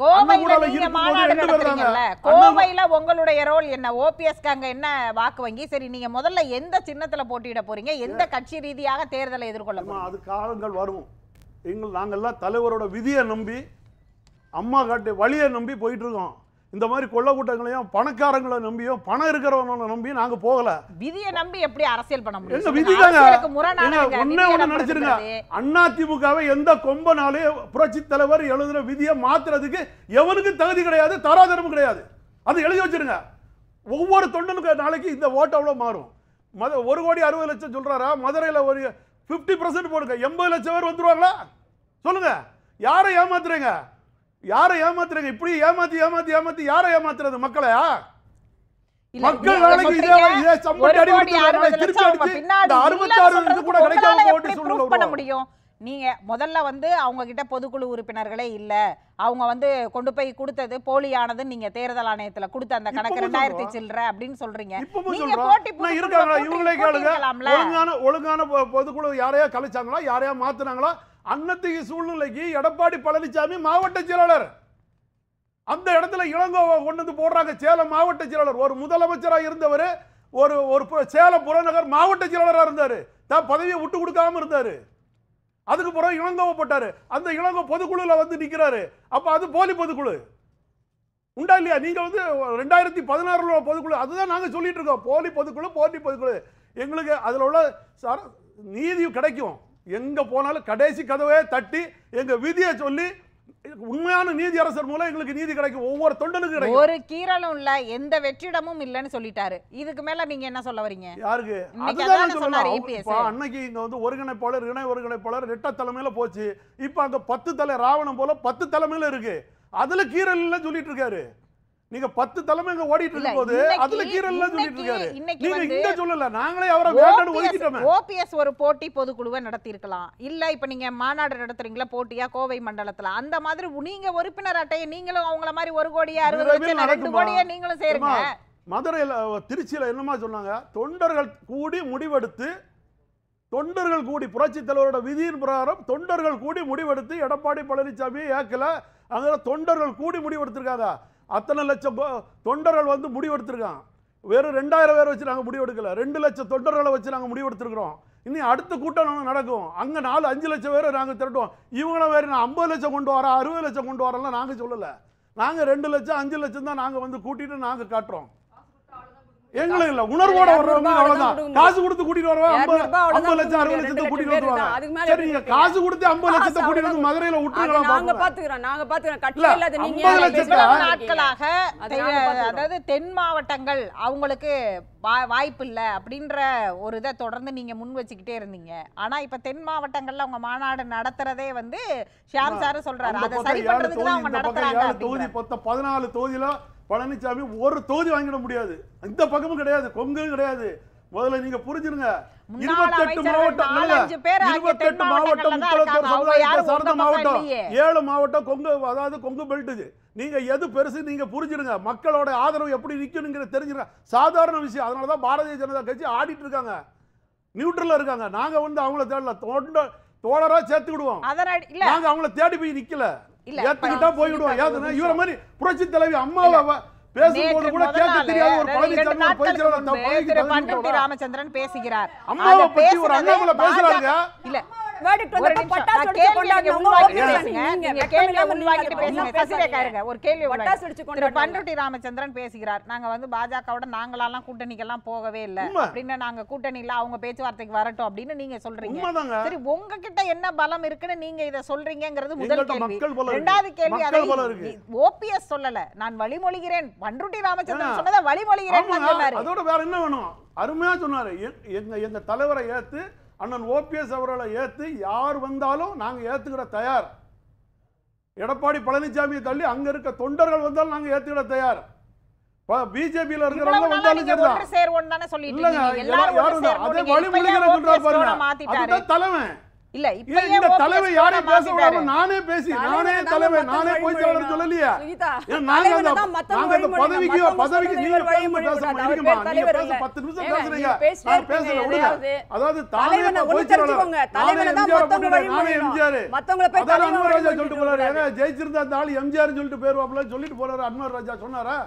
கோவையில நீங்க மாநாடு நடத்துறீங்கல்ல கோவையில உங்களுடைய ரோல் என்ன ஓபிஎஸ்க்கு அங்க என்ன வாக்கு வங்கி சரி நீங்க முதல்ல எந்த சின்னத்துல போட்டியிட போறீங்க எந்த கட்சி ரீதியாக தேர்தலை எதிர்கொள்ள அது காலங்கள் வரும் எங்கள் நாங்கள்லாம் தலைவரோட விதியை நம்பி அம்மா காட்டு வழியை நம்பி போயிட்டு இருக்கோம் இந்த மாதிரி கொள்ள கூட்டங்களையும் பணக்காரங்களை நம்பியும் பணம் இருக்கிறவங்களை நம்பி நாங்க போகல விதியை நம்பி எப்படி அரசியல் பண்ண முடியும் விதி தாங்க ஒன்னே ஒண்ணு நினைச்சிருங்க அண்ணா திமுகவை எந்த கொம்பனாலே புரட்சி தலைவர் எழுதுற விதியை மாத்துறதுக்கு எவனுக்கு தகுதி கிடையாது தராதரமும் கிடையாது அது எழுதி வச்சிருங்க ஒவ்வொரு தொண்டனுக்கு நாளைக்கு இந்த ஓட்டு அவ்வளோ மாறும் மத ஒரு கோடி அறுபது லட்சம் சொல்கிறாரா மதுரையில் ஒரு ஃபிஃப்டி பர்சன்ட் போடுங்க எண்பது லட்சம் பேர் வந்துருவாங்களா சொல்லுங்கள் யாரை ஏமாத்துறீங்க யாரை ஏமாத்துறாங்க இப்படி ஏமாத்தி ஏமாத்தி ஏமாத்தி யாரை ஏமாத்துறது மக்களையா மக்கள் நாளைக்கு இதே முடியும் நீங்க முதல்ல வந்து அவங்க கிட்ட பொதுக்குழு உறுப்பினர்களே இல்ல அவங்க வந்து கொண்டு போய் கொடுத்தது போலியானதுன்னு நீங்க தேர்தல் ஆணையத்துல கொடுத்த அந்த கணக்கு ரெண்டாயிரத்தி சில்லற அப்படின்னு சொல்றீங்க நீங்க போட்டி இருக்காங்களா இவங்களே கேளுங்க ஒழுங்கான ஒழுங்கான பொதுக்குழு யாரையா கழிச்சாங்களா யாரையா மாத்துனாங்களா அன்னத்துக்கு சூழ்நிலைக்கு எடப்பாடி பழனிசாமி மாவட்ட செயலாளர் அந்த இடத்துல இளங்கோவை கொண்டு வந்து போடுறாங்க சேலம் மாவட்ட செயலாளர் ஒரு முதலமைச்சராக இருந்தவர் ஒரு ஒரு சேலம் புறநகர் மாவட்ட செயலாளராக இருந்தார் தான் பதவியை விட்டு கொடுக்காம இருந்தார் அதுக்கு பிறகு இளங்கோவை போட்டார் அந்த இளங்கோ பொதுக்குழுவில் வந்து நிற்கிறாரு அப்போ அது போலி பொதுக்குழு உண்டா இல்லையா நீங்கள் வந்து ரெண்டாயிரத்தி பதினாறுல பொதுக்குழு அதுதான் நாங்கள் சொல்லிட்டு இருக்கோம் போலி பொதுக்குழு போலி பொதுக்குழு எங்களுக்கு அதில் உள்ள நீதி கிடைக்கும் எங்கே போனாலும் கடைசி கதவையே தட்டி எங்கள் விதியை சொல்லி உண்மையான நீதி அரசர் மூலம் எங்களுக்கு நீதி கிடைக்கும் ஒவ்வொரு தொண்டனுக்கும் கிடைக்கும் ஒரு கீரலும் இல்ல எந்த வெற்றிடமும் இல்லைன்னு சொல்லிட்டாரு இதுக்கு மேல நீங்க என்ன சொல்ல வரீங்க யாருக்கு e அன்னைக்கு இங்க வந்து ஒருங்கிணைப்பாளர் இணை ஒருங்கிணைப்பாளர் ரெட்ட தலைமையில போச்சு இப்ப அந்த பத்து தலை ராவணம் போல பத்து தலைமையில இருக்கு அதுல கீரல் இல்லைன்னு சொல்லிட்டு இருக்காரு நீங்க பத்து தலைமை இங்க ஓடிட்டு இருக்கும் போது அதுல கீரல்ல சொல்லிட்டு இருக்காரு நீங்க இங்க சொல்லல நாங்களே அவரை வேண்டாம்னு ஒதுக்கிட்டோம் ஓபிஎஸ் ஒரு போட்டி பொதுக்குழுவை நடத்தி இருக்கலாம் இல்ல இப்ப நீங்க மாநாடு நடத்துறீங்களா போட்டியா கோவை மண்டலத்துல அந்த மாதிரி நீங்க உறுப்பினர் அட்டையை நீங்களும் அவங்கள மாதிரி ஒரு கோடியா அறுபது ரெண்டு கோடியா நீங்களும் சேருங்க மதுரையில திருச்சியில என்னமா சொன்னாங்க தொண்டர்கள் கூடி முடிவெடுத்து தொண்டர்கள் கூடி புரட்சி தலைவரோட விதியின் பிரகாரம் தொண்டர்கள் கூடி முடிவெடுத்து எடப்பாடி பழனிசாமி ஏக்கல அங்க தொண்டர்கள் கூடி முடிவெடுத்திருக்காங்க அத்தனை லட்சம் தொண்டர்கள் வந்து முடிவெடுத்திருக்கான் வெறும் ரெண்டாயிரம் பேர் வச்சு நாங்கள் முடிவெடுக்கல ரெண்டு லட்சம் தொண்டர்களை வச்சு நாங்கள் முடிவெடுத்திருக்கிறோம் இன்னும் அடுத்த கூட்டம் நடக்கும் அங்கே நாலு அஞ்சு லட்சம் பேர் நாங்கள் திரட்டுவோம் இவங்கள வேறு நான் ஐம்பது லட்சம் கொண்டு வரோம் அறுபது லட்சம் கொண்டு வரலாம் நாங்கள் சொல்லலை நாங்கள் ரெண்டு லட்சம் அஞ்சு லட்சம் தான் நாங்கள் வந்து கூட்டிகிட்டு நாங்கள் காட்டுறோம் தென் மாவட்டங்கள் அவங்களுக்கு வாய்ப்பு இல்ல அப்படின்ற ஒரு இதை தொடர்ந்து நீங்க முன் வச்சுக்கிட்டே இருந்தீங்க ஆனா இப்ப தென் மாவட்டங்கள்ல அவங்க மாநாடு நடத்துறதே வந்து ஷியாம் சார் சொல்றாரு பதினாலு பழனிசாமி ஒரு தொகுதி வாங்கிட முடியாது இந்த பக்கமும் கிடையாது கொங்கு கிடையாது முதல்ல நீங்க புரிஞ்சிருங்க இருபத்தெட்டு மாவட்டம் இருபத்தெட்டு மாவட்டம் முப்பத்தோர் சமுதாயத்தை சார்ந்த மாவட்டம் ஏழு மாவட்டம் கொங்கு அதாவது கொங்கு பெல்ட்டு நீங்க எது பெருசு நீங்க புரிஞ்சிருங்க மக்களோட ஆதரவு எப்படி நிக்கணுங்கிற தெரிஞ்சிருங்க சாதாரண விஷயம் அதனால தான் பாரதிய ஜனதா கட்சி ஆடிட்டு இருக்காங்க நியூட்ரல்ல இருக்காங்க நாங்க வந்து அவங்கள தேடல தோண்ட தோழரா சேர்த்துக்கிடுவோம் நாங்க அவங்கள தேடி போய் நிக்கல ஏத்துக்கிட்டா போய்விடுவோம் ஏத்துனா இவர மாதிரி புரட்சி தலைவி அம்மாவை பேசும்போது கூட கேட்க தெரியாத ஒரு பழனிசாமி பயிற்சியாளர் பேசுகிறார் அம்மாவை ஒரு அண்ணாமலை பேசுறாங்க இல்ல கேள்வி பண்ருட்டி ராமச்சந்திரன் பேசுகிறார் நாங்க வந்து நாங்களெல்லாம் கூட்டணிக்கெல்லாம் போகவே இல்ல அப்படின்னு நாங்க அவங்க வரட்டும் அப்படின்னு நீங்க சொல்றீங்க சரி உங்ககிட்ட என்ன பலம் இருக்குன்னு நீங்க இத முதல் கேள்வி கேள்வி அதை ஓபிஎஸ் சொல்லல நான் வழிமொழிகிறேன் பண்ருட்டி ராமச்சந்திரன் வழிமொழிகிறேன் அருமையா சொன்னாரு எங்க எங்க தலைவரை ஏத்து அண்ணன் ஓபிஎஸ் அவர்களை ஏற்று யார் வந்தாலும் நாங்கள் ஏற்றுக்கிட தயார் எடப்பாடி பழனிசாமியை தள்ளி அங்கே இருக்க தொண்டர்கள் வந்தாலும் நாங்கள் ஏற்றுக்கிட தயார் பிஜேபியில இருக்கிறவங்க வந்தாலும் சரிதான் இல்லைங்க யாரும் அதே வழி விழுகிற பாருங்க தலைமை இல்ல இந்த தலைவர் யாரையும் பேச விடாம நானே பேசி நானே தலைவர் நானே போய் சொல்லலையா நாங்க அந்த நாங்க அந்த பதவிக்கு பதவிக்கு நீங்க பேச முடியுமா நீங்க பேச 10 நிமிஷம் பேசுறீங்க நான் பேசல விடுங்க அதாவது தலைவனை போய் தான் மத்தவங்க வழி நானே எம்ஜிஆர் மத்தவங்க போய் சொல்லிட்டு போறாரு ஏன்னா ஜெயிச்சிருந்தா அந்த எம்ஜிஆர் சொல்லிட்டு பேர் வாப்ல சொல்லிட்டு போறாரு அன்வர் ராஜா சொன்னாரா